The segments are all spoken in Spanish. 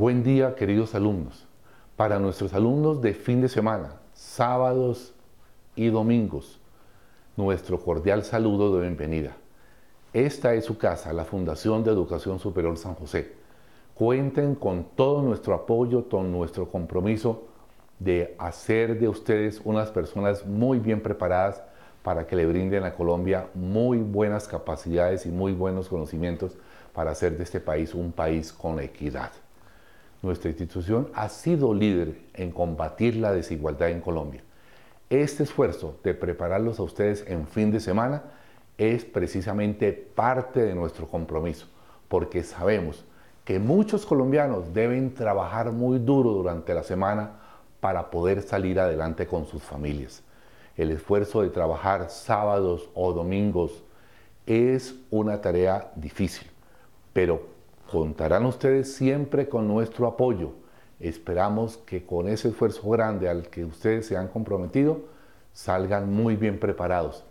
Buen día, queridos alumnos. Para nuestros alumnos de fin de semana, sábados y domingos, nuestro cordial saludo de bienvenida. Esta es su casa, la Fundación de Educación Superior San José. Cuenten con todo nuestro apoyo, con nuestro compromiso de hacer de ustedes unas personas muy bien preparadas para que le brinden a Colombia muy buenas capacidades y muy buenos conocimientos para hacer de este país un país con equidad nuestra institución ha sido líder en combatir la desigualdad en Colombia. Este esfuerzo de prepararlos a ustedes en fin de semana es precisamente parte de nuestro compromiso, porque sabemos que muchos colombianos deben trabajar muy duro durante la semana para poder salir adelante con sus familias. El esfuerzo de trabajar sábados o domingos es una tarea difícil, pero Contarán ustedes siempre con nuestro apoyo. Esperamos que con ese esfuerzo grande al que ustedes se han comprometido, salgan muy bien preparados.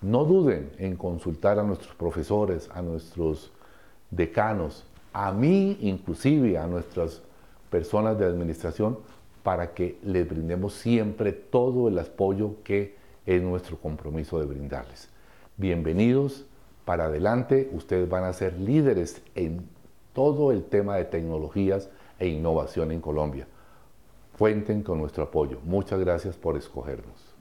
No duden en consultar a nuestros profesores, a nuestros decanos, a mí inclusive, a nuestras personas de administración, para que les brindemos siempre todo el apoyo que es nuestro compromiso de brindarles. Bienvenidos para adelante, ustedes van a ser líderes en todo el tema de tecnologías e innovación en Colombia. Cuenten con nuestro apoyo. Muchas gracias por escogernos.